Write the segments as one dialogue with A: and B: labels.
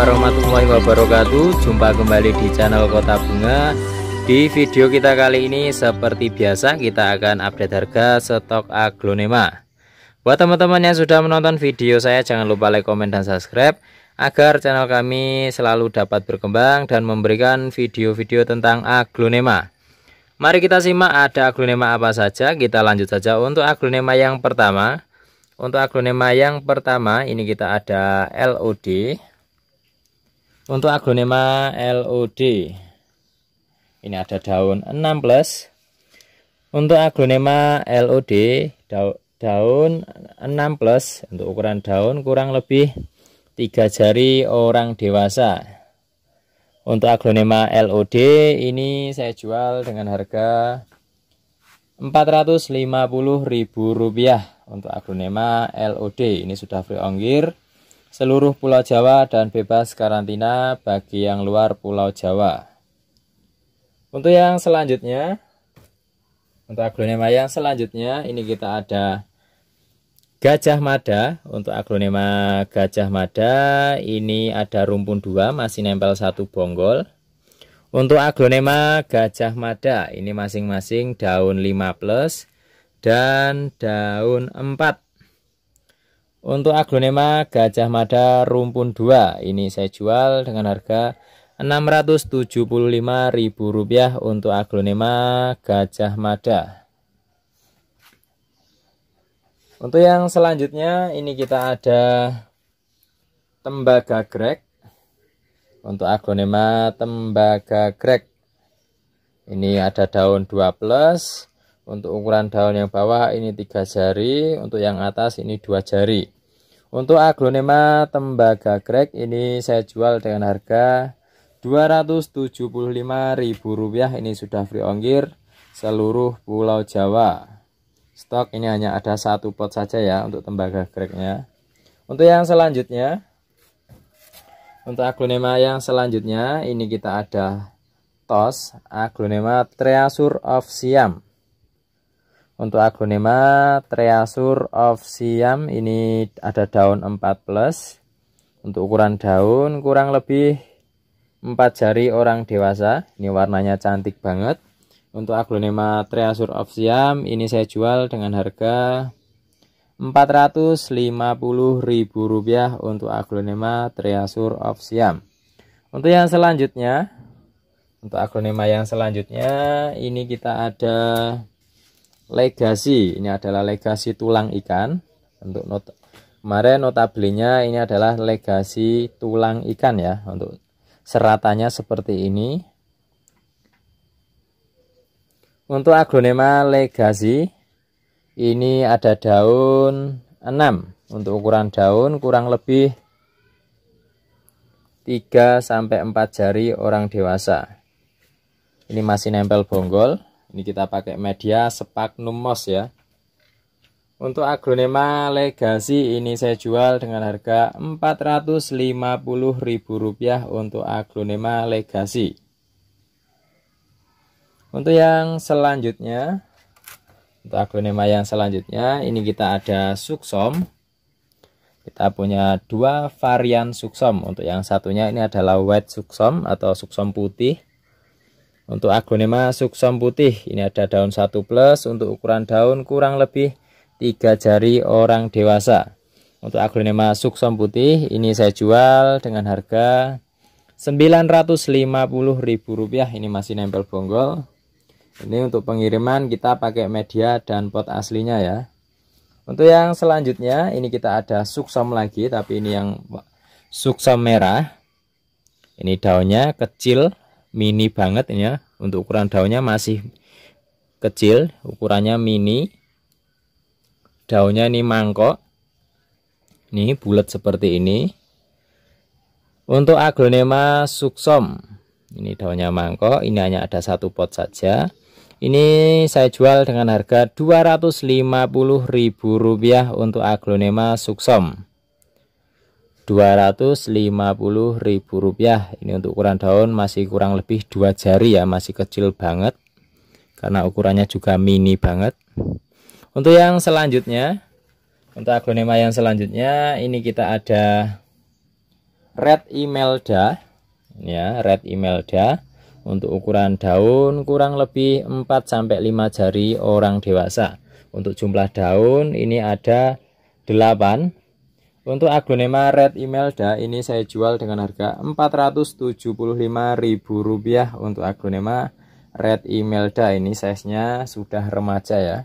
A: warahmatullahi wabarakatuh Jumpa kembali di channel Kota Bunga Di video kita kali ini seperti biasa kita akan update harga stok aglonema Buat teman-teman yang sudah menonton video saya jangan lupa like, komen, dan subscribe Agar channel kami selalu dapat berkembang dan memberikan video-video tentang aglonema Mari kita simak ada aglonema apa saja Kita lanjut saja untuk aglonema yang pertama untuk aglonema yang pertama ini kita ada LOD untuk aglonema LOD ini ada daun 6 plus. Untuk aglonema LOD daun 6 plus untuk ukuran daun kurang lebih 3 jari orang dewasa. Untuk aglonema LOD ini saya jual dengan harga Rp450.000 untuk aglonema LOD. Ini sudah free ongkir seluruh Pulau Jawa dan bebas karantina bagi yang luar Pulau Jawa. Untuk yang selanjutnya, untuk aglonema yang selanjutnya ini kita ada Gajah Mada. Untuk aglonema Gajah Mada ini ada rumpun dua masih nempel satu bonggol. Untuk aglonema Gajah Mada ini masing-masing daun 5 plus dan daun 4 untuk aglonema Gajah Mada rumpun 2 ini saya jual dengan harga Rp675.000 untuk aglonema Gajah Mada. Untuk yang selanjutnya ini kita ada tembaga grek untuk aglonema tembaga grek. Ini ada daun 2 plus, untuk ukuran daun yang bawah ini tiga jari, untuk yang atas ini dua jari. Untuk aglonema tembaga krek ini saya jual dengan harga Rp275.000 ini sudah free ongkir seluruh pulau Jawa. Stok ini hanya ada satu pot saja ya untuk tembaga kreknya. Untuk yang selanjutnya untuk aglonema yang selanjutnya ini kita ada tos aglonema Treasure of Siam untuk aglonema Treasure of Siam ini ada daun 4 plus. Untuk ukuran daun kurang lebih 4 jari orang dewasa. Ini warnanya cantik banget. Untuk aglonema Treasure of Siam ini saya jual dengan harga Rp450.000 untuk aglonema Treasure of Siam. Untuk yang selanjutnya, untuk aglonema yang selanjutnya ini kita ada legasi ini adalah legasi tulang ikan untuk not kemarin notablenya ini adalah legasi tulang ikan ya untuk seratanya seperti ini untuk aglonema legasi ini ada daun 6 untuk ukuran daun kurang lebih 3 sampai 4 jari orang dewasa ini masih nempel bonggol ini kita pakai media sepak Moss ya untuk aglonema legasi ini saya jual dengan harga Rp450.000 untuk aglonema legasi untuk yang selanjutnya untuk aglonema yang selanjutnya ini kita ada suksom kita punya dua varian suksom untuk yang satunya ini adalah white suksom atau suksom putih untuk aglonema suksom putih ini ada daun 1 plus untuk ukuran daun kurang lebih 3 jari orang dewasa. Untuk aglonema suksom putih ini saya jual dengan harga Rp950.000 ini masih nempel bonggol. Ini untuk pengiriman kita pakai media dan pot aslinya ya. Untuk yang selanjutnya ini kita ada suksom lagi tapi ini yang suksom merah. Ini daunnya kecil mini banget ya untuk ukuran daunnya masih kecil ukurannya mini daunnya ini mangkok ini bulat seperti ini untuk aglonema suksom ini daunnya mangkok ini hanya ada satu pot saja ini saya jual dengan harga Rp250.000 untuk aglonema suksom 250.000 rupiah ini untuk ukuran daun masih kurang lebih dua jari ya masih kecil banget karena ukurannya juga mini banget untuk yang selanjutnya untuk aglonema yang selanjutnya ini kita ada red imelda ya red imelda untuk ukuran daun kurang lebih 4 sampai 5 jari orang dewasa untuk jumlah daun ini ada 8 untuk aglonema Red Imelda ini saya jual dengan harga Rp475.000 untuk aglonema Red Imelda ini size-nya sudah remaja ya.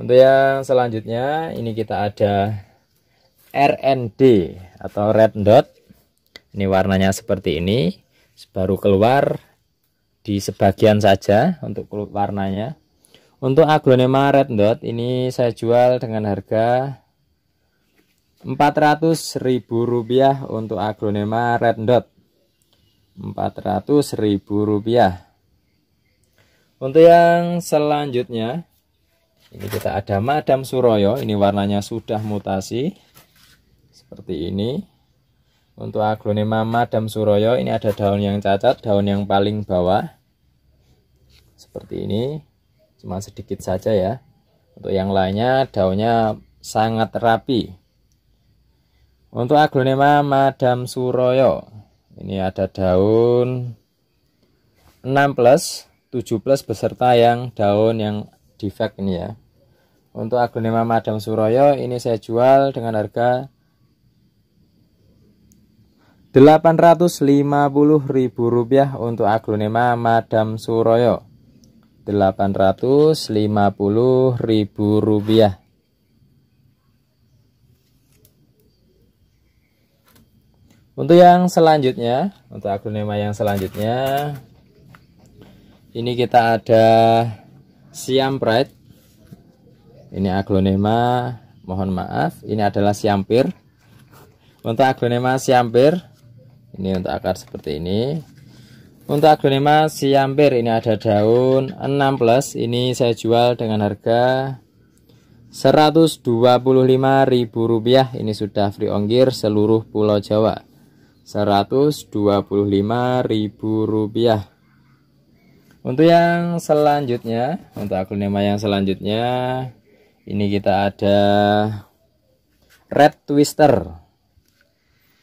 A: Untuk yang selanjutnya ini kita ada RND atau Red Dot. Ini warnanya seperti ini, baru keluar di sebagian saja untuk warnanya. Untuk aglonema Red Dot ini saya jual dengan harga 400.000 ribu rupiah untuk aglonema red dot 400.000 ribu rupiah untuk yang selanjutnya ini kita ada Madam Suroyo ini warnanya sudah mutasi seperti ini untuk aglonema Madam Suroyo ini ada daun yang cacat daun yang paling bawah seperti ini cuma sedikit saja ya untuk yang lainnya daunnya sangat rapi untuk aglonema Madam Suroyo. Ini ada daun 6 plus 7 plus beserta yang daun yang defect ini ya. Untuk aglonema Madam Suroyo ini saya jual dengan harga 850.000 rupiah untuk aglonema Madam Suroyo. 850.000 rupiah. Untuk yang selanjutnya, untuk aglonema yang selanjutnya, ini kita ada Siam Pride. Ini aglonema, mohon maaf, ini adalah siampir. Untuk aglonema siampir, ini untuk akar seperti ini. Untuk aglonema siampir ini ada daun 6 plus, ini saya jual dengan harga Rp125.000. Ini sudah free ongkir seluruh Pulau Jawa rp rupiah. untuk yang selanjutnya untuk aglonema yang selanjutnya ini kita ada red twister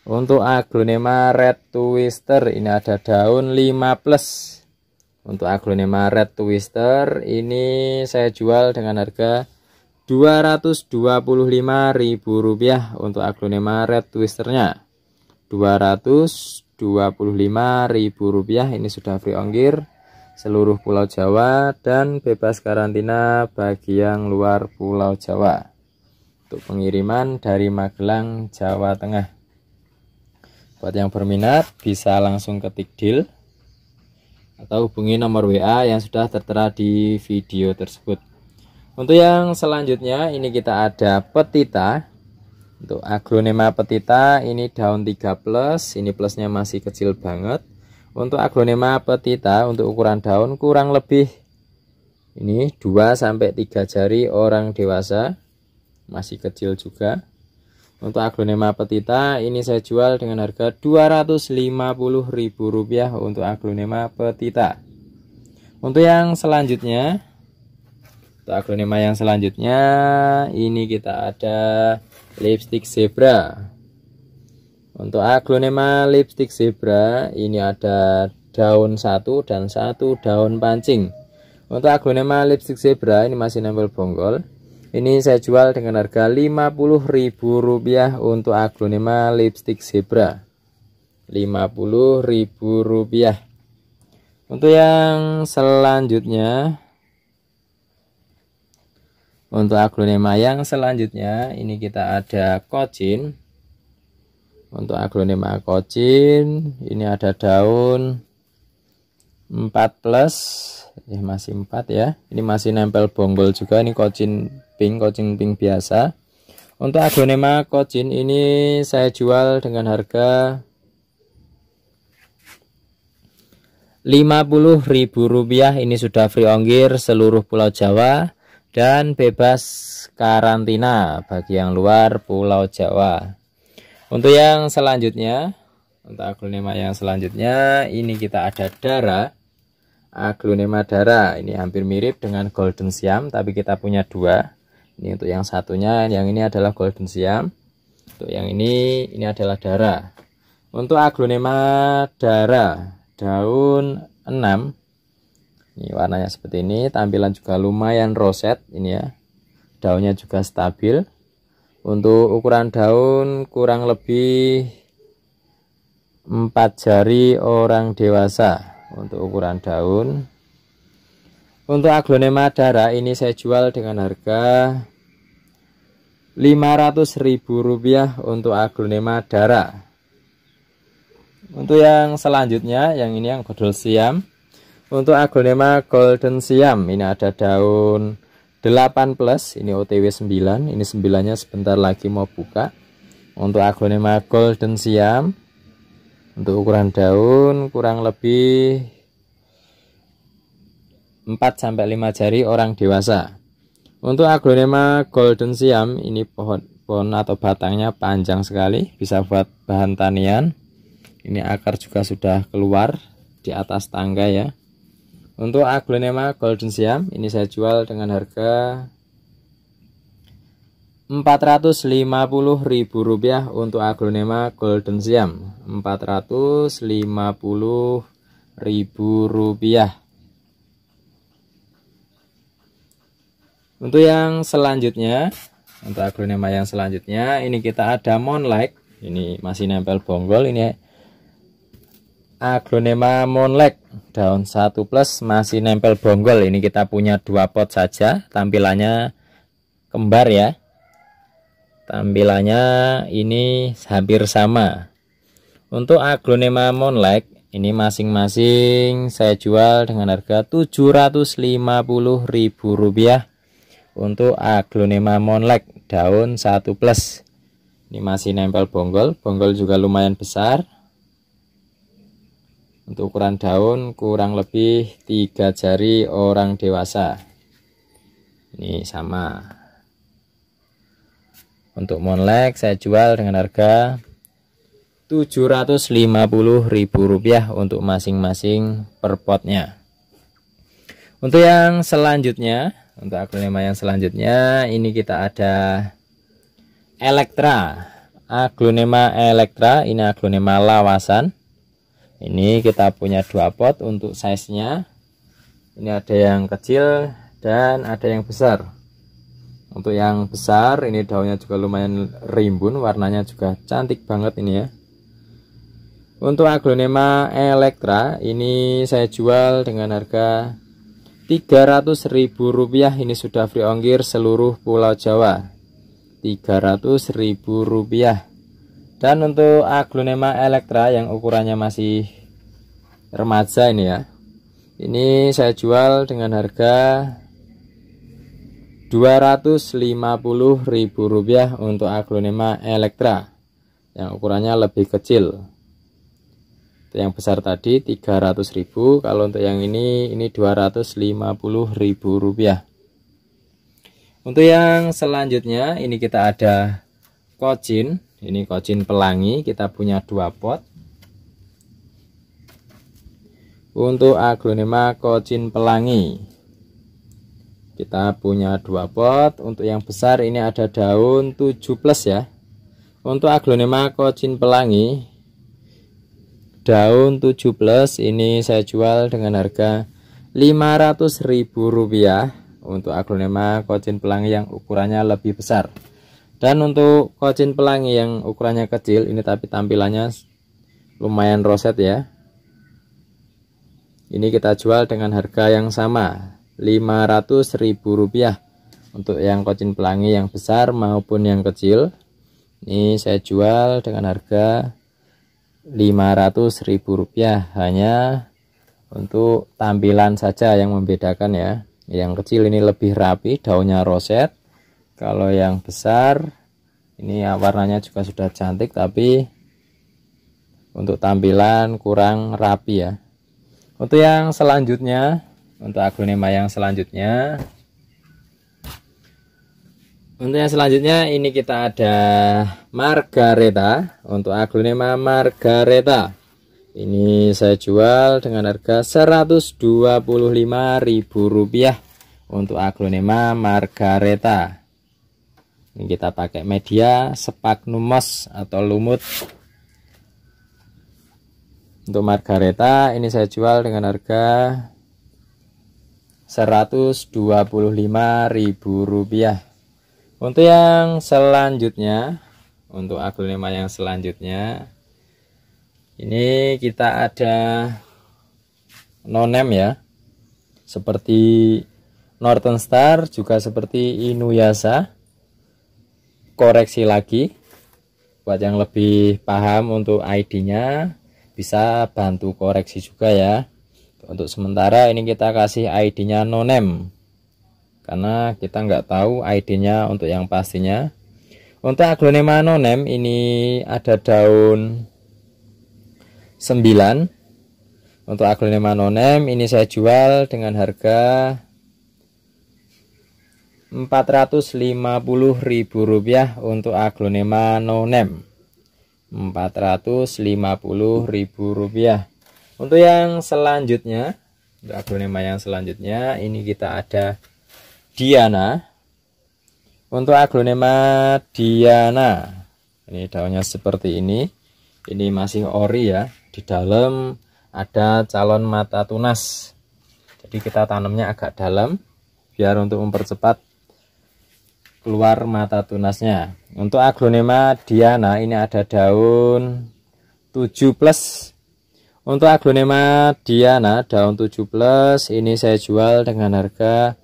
A: untuk aglonema red twister ini ada daun 5 plus untuk aglonema red twister ini saya jual dengan harga Rp225.000 untuk aglonema red twisternya rp rupiah. ini sudah free ongkir seluruh pulau Jawa dan bebas karantina bagi yang luar pulau Jawa untuk pengiriman dari Magelang Jawa Tengah buat yang berminat bisa langsung ketik deal atau hubungi nomor WA yang sudah tertera di video tersebut untuk yang selanjutnya ini kita ada petita untuk aglonema petita ini daun 3 plus, ini plusnya masih kecil banget. Untuk aglonema petita untuk ukuran daun kurang lebih ini 2 sampai 3 jari orang dewasa. Masih kecil juga. Untuk aglonema petita ini saya jual dengan harga Rp250.000 untuk aglonema petita. Untuk yang selanjutnya, untuk aglonema yang selanjutnya ini kita ada lipstick zebra untuk aglonema lipstick zebra ini ada daun satu dan satu daun pancing untuk aglonema lipstick zebra ini masih nempel bonggol ini saya jual dengan harga Rp50.000 untuk aglonema lipstick zebra Rp50.000 untuk yang selanjutnya untuk aglonema yang selanjutnya ini kita ada kocin. Untuk aglonema kocin ini ada daun 4 plus ya masih 4 ya. Ini masih nempel bonggol juga ini kocin pink, kocin pink biasa. Untuk aglonema kocin ini saya jual dengan harga Rp50.000 ini sudah free ongkir seluruh pulau Jawa dan bebas karantina bagi yang luar Pulau Jawa. Untuk yang selanjutnya, untuk aglonema yang selanjutnya, ini kita ada darah Aglonema darah. ini hampir mirip dengan golden siam, tapi kita punya dua. Ini untuk yang satunya, yang ini adalah golden siam. Untuk yang ini, ini adalah darah. Untuk aglonema darah daun 6 ini warnanya seperti ini, tampilan juga lumayan roset ini ya. Daunnya juga stabil. Untuk ukuran daun kurang lebih 4 jari orang dewasa untuk ukuran daun. Untuk aglonema darah ini saya jual dengan harga Rp500.000 untuk aglonema darah. Untuk yang selanjutnya, yang ini yang godol siam untuk aglonema golden siam ini ada daun 8 plus, ini OTW 9, ini 9-nya sebentar lagi mau buka. Untuk aglonema golden siam untuk ukuran daun kurang lebih 4 sampai 5 jari orang dewasa. Untuk aglonema golden siam ini pohon pohon atau batangnya panjang sekali, bisa buat bahan tanian. Ini akar juga sudah keluar di atas tangga ya. Untuk aglonema golden siam ini saya jual dengan harga Rp450.000 untuk aglonema golden siam. Rp450.000. Untuk yang selanjutnya, untuk aglonema yang selanjutnya ini kita ada monlike Ini masih nempel bonggol ini aglonema monlek daun 1 plus masih nempel bonggol ini kita punya dua pot saja tampilannya kembar ya tampilannya ini hampir sama untuk aglonema monlek ini masing-masing saya jual dengan harga Rp750.000 untuk aglonema monlek daun 1 plus ini masih nempel bonggol bonggol juga lumayan besar untuk ukuran daun kurang lebih tiga jari orang dewasa. Ini sama. Untuk monlek saya jual dengan harga Rp750.000 untuk masing-masing per potnya. Untuk yang selanjutnya, untuk aglonema yang selanjutnya ini kita ada Elektra. Aglonema Elektra ini aglonema lawasan ini kita punya dua pot untuk size nya ini ada yang kecil dan ada yang besar untuk yang besar ini daunnya juga lumayan rimbun warnanya juga cantik banget ini ya untuk aglonema Elektra ini saya jual dengan harga Rp300.000 ini sudah free ongkir seluruh pulau Jawa Rp300.000 dan untuk aglonema elektra yang ukurannya masih remaja ini ya. Ini saya jual dengan harga Rp250.000 untuk aglonema elektra yang ukurannya lebih kecil. yang besar tadi 300.000, kalau untuk yang ini ini Rp250.000. Untuk yang selanjutnya ini kita ada kocin ini kocin pelangi kita punya dua pot untuk aglonema kocin pelangi kita punya dua pot untuk yang besar ini ada daun 7 plus ya untuk aglonema kocin pelangi daun 7 plus ini saya jual dengan harga Rp500.000 untuk aglonema kocin pelangi yang ukurannya lebih besar dan untuk kocin pelangi yang ukurannya kecil ini tapi tampilannya lumayan roset ya ini kita jual dengan harga yang sama rp ribu rupiah untuk yang kocin pelangi yang besar maupun yang kecil ini saya jual dengan harga rp ribu rupiah hanya untuk tampilan saja yang membedakan ya yang kecil ini lebih rapi daunnya roset kalau yang besar ini ya warnanya juga sudah cantik tapi untuk tampilan kurang rapi ya untuk yang selanjutnya untuk aglonema yang selanjutnya untuk yang selanjutnya ini kita ada margareta untuk aglonema margareta ini saya jual dengan harga Rp125.000 untuk aglonema margareta ini kita pakai media spagnumos atau lumut untuk margareta ini saya jual dengan harga Rp125.000 untuk yang selanjutnya untuk aglonema yang selanjutnya ini kita ada nonem ya seperti Northern Star juga seperti Inuyasha koreksi lagi buat yang lebih paham untuk ID-nya bisa bantu koreksi juga ya untuk sementara ini kita kasih ID-nya nonem karena kita nggak tahu ID-nya untuk yang pastinya untuk aglonema nonem ini ada daun 9 untuk aglonema nonem ini saya jual dengan harga Rp450.000 untuk aglonema nonem Rp450.000 untuk yang selanjutnya untuk aglonema yang selanjutnya ini kita ada Diana untuk aglonema Diana ini daunnya seperti ini ini masih ori ya di dalam ada calon mata tunas jadi kita tanamnya agak dalam biar untuk mempercepat keluar mata tunasnya untuk aglonema diana ini ada daun 7 plus untuk aglonema diana daun 7 plus ini saya jual dengan harga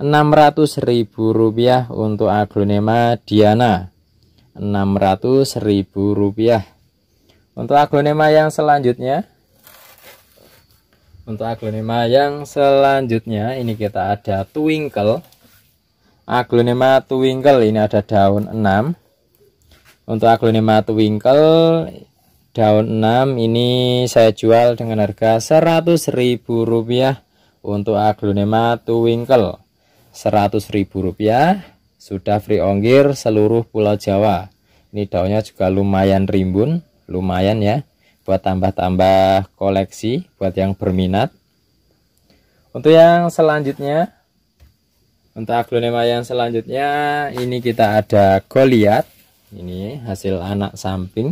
A: rp rupiah untuk aglonema diana rp rupiah. untuk aglonema yang selanjutnya untuk aglonema yang selanjutnya ini kita ada twinkle aglonema twinkle ini ada daun 6 untuk aglonema twinkle daun 6 ini saya jual dengan harga rp rupiah untuk aglonema twinkle rp rupiah sudah free ongkir seluruh pulau Jawa ini daunnya juga lumayan rimbun lumayan ya buat tambah-tambah koleksi buat yang berminat untuk yang selanjutnya untuk aglonema yang selanjutnya ini kita ada Goliath. Ini hasil anak samping.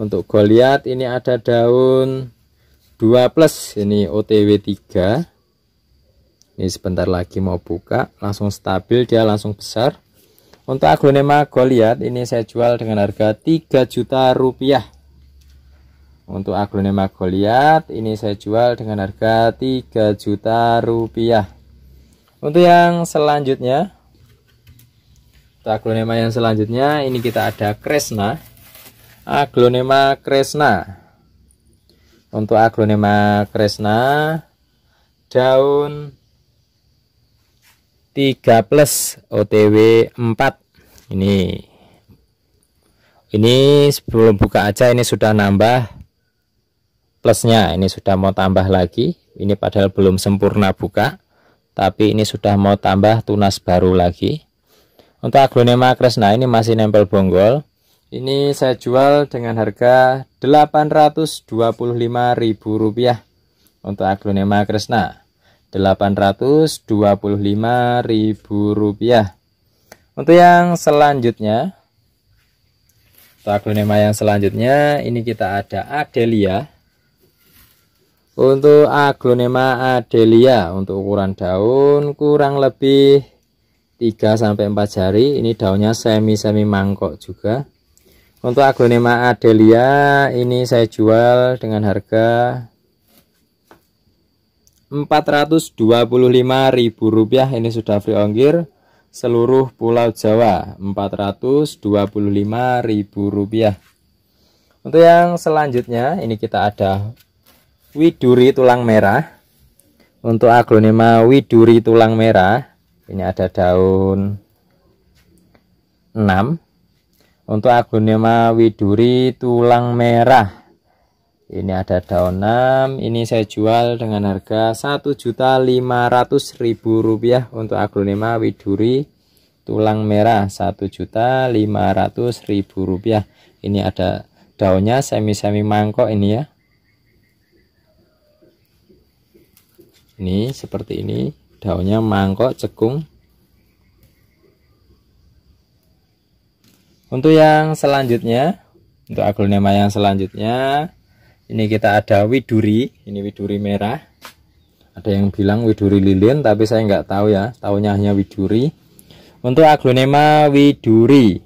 A: Untuk Goliath ini ada daun 2 plus ini OTW 3. Ini sebentar lagi mau buka, langsung stabil dia langsung besar. Untuk aglonema Goliath ini saya jual dengan harga 3 juta rupiah. Untuk aglonema goliat ini saya jual dengan harga 3 juta rupiah. Untuk yang selanjutnya untuk aglonema yang selanjutnya ini kita ada Kresna. Aglonema Kresna. Untuk aglonema Kresna daun 3 plus OTW 4. Ini ini sebelum buka aja ini sudah nambah plusnya ini sudah mau tambah lagi ini padahal belum sempurna buka tapi ini sudah mau tambah tunas baru lagi untuk aglonema kresna ini masih nempel bonggol ini saya jual dengan harga Rp825.000 untuk aglonema kresna Rp825.000 untuk yang selanjutnya untuk aglonema yang selanjutnya ini kita ada adelia untuk aglonema adelia untuk ukuran daun kurang lebih 3 sampai 4 jari. Ini daunnya semi-semi mangkok juga. Untuk aglonema adelia ini saya jual dengan harga Rp425.000 ini sudah free ongkir seluruh pulau Jawa Rp425.000 untuk yang selanjutnya ini kita ada widuri tulang merah untuk aglonema widuri tulang merah ini ada daun 6 untuk aglonema widuri tulang merah ini ada daun 6 ini saya jual dengan harga Rp1.500.000 untuk aglonema widuri tulang merah Rp1.500.000 ini ada daunnya semi-semi mangkok ini ya ini seperti ini daunnya mangkok cekung untuk yang selanjutnya untuk aglonema yang selanjutnya ini kita ada widuri ini widuri merah ada yang bilang widuri lilin tapi saya nggak tahu ya tahunya hanya widuri untuk aglonema widuri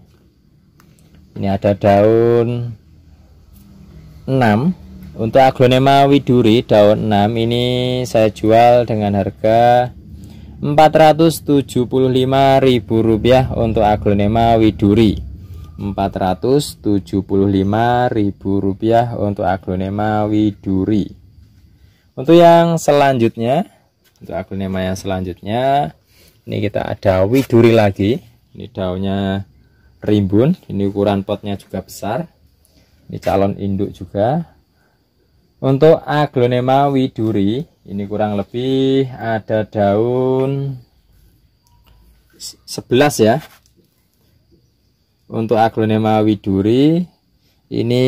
A: ini ada daun 6 untuk aglonema widuri daun 6 ini saya jual dengan harga Rp475.000 untuk aglonema widuri. Rp475.000 untuk aglonema widuri. Untuk yang selanjutnya, untuk aglonema yang selanjutnya ini kita ada widuri lagi. Ini daunnya rimbun, ini ukuran potnya juga besar. Ini calon induk juga, untuk aglonema widuri ini kurang lebih ada daun 11 ya. Untuk aglonema widuri ini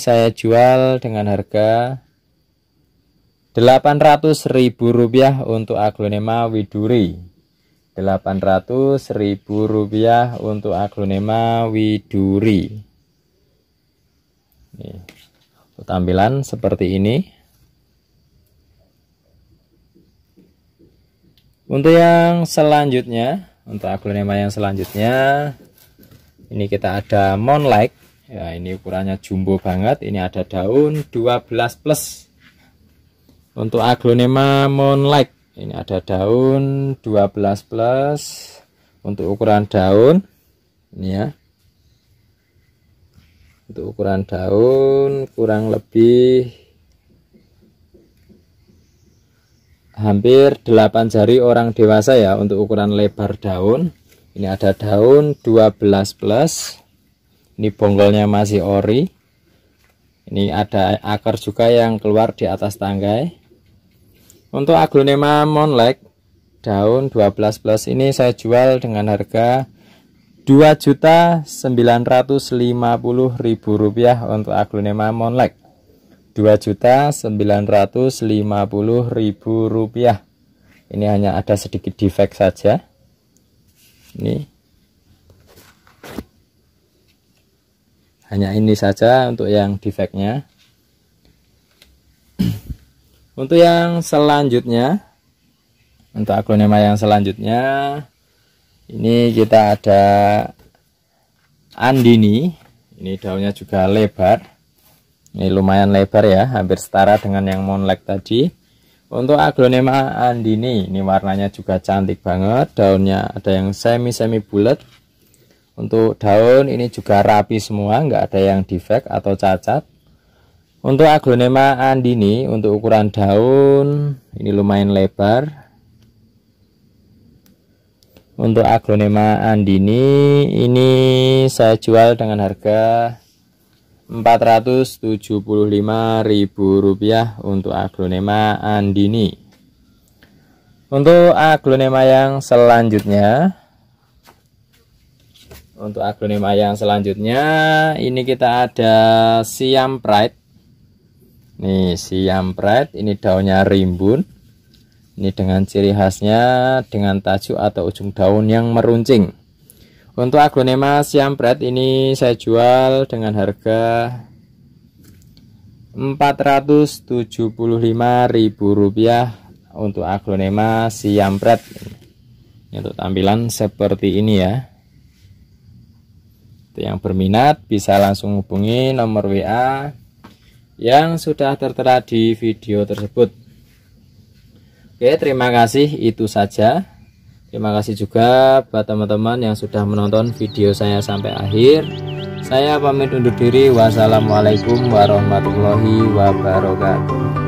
A: saya jual dengan harga Rp800.000 untuk aglonema widuri. Rp800.000 untuk aglonema widuri. Nih tampilan seperti ini untuk yang selanjutnya untuk aglonema yang selanjutnya ini kita ada monlike ya ini ukurannya jumbo banget ini ada daun 12 plus untuk aglonema monlike ini ada daun 12 plus untuk ukuran daun ini ya untuk ukuran daun kurang lebih hampir 8 jari orang dewasa ya untuk ukuran lebar daun ini ada daun 12 plus ini bonggolnya masih ori ini ada akar juga yang keluar di atas tangkai. untuk aglonema monlek daun 12 plus ini saya jual dengan harga 2 juta rupiah untuk aglonema monlek 2 juta rupiah ini hanya ada sedikit defect saja ini hanya ini saja untuk yang defectnya untuk yang selanjutnya untuk aglonema yang selanjutnya ini kita ada andini ini daunnya juga lebar ini lumayan lebar ya hampir setara dengan yang monlek tadi untuk aglonema andini ini warnanya juga cantik banget daunnya ada yang semi-semi bulat untuk daun ini juga rapi semua nggak ada yang defect atau cacat untuk aglonema andini untuk ukuran daun ini lumayan lebar untuk aglonema andini ini saya jual dengan harga Rp475.000 untuk aglonema andini. Untuk aglonema yang selanjutnya untuk aglonema yang selanjutnya ini kita ada Siam Pride. Nih, Siam Pride ini daunnya rimbun. Ini dengan ciri khasnya dengan tajuk atau ujung daun yang meruncing. Untuk aglonema siam siampret ini saya jual dengan harga Rp475.000 untuk aglonema siampret. Ini untuk tampilan seperti ini ya. Untuk yang berminat bisa langsung hubungi nomor WA yang sudah tertera di video tersebut. Oke, terima kasih itu saja. Terima kasih juga buat teman-teman yang sudah menonton video saya sampai akhir. Saya pamit undur diri. Wassalamualaikum warahmatullahi wabarakatuh.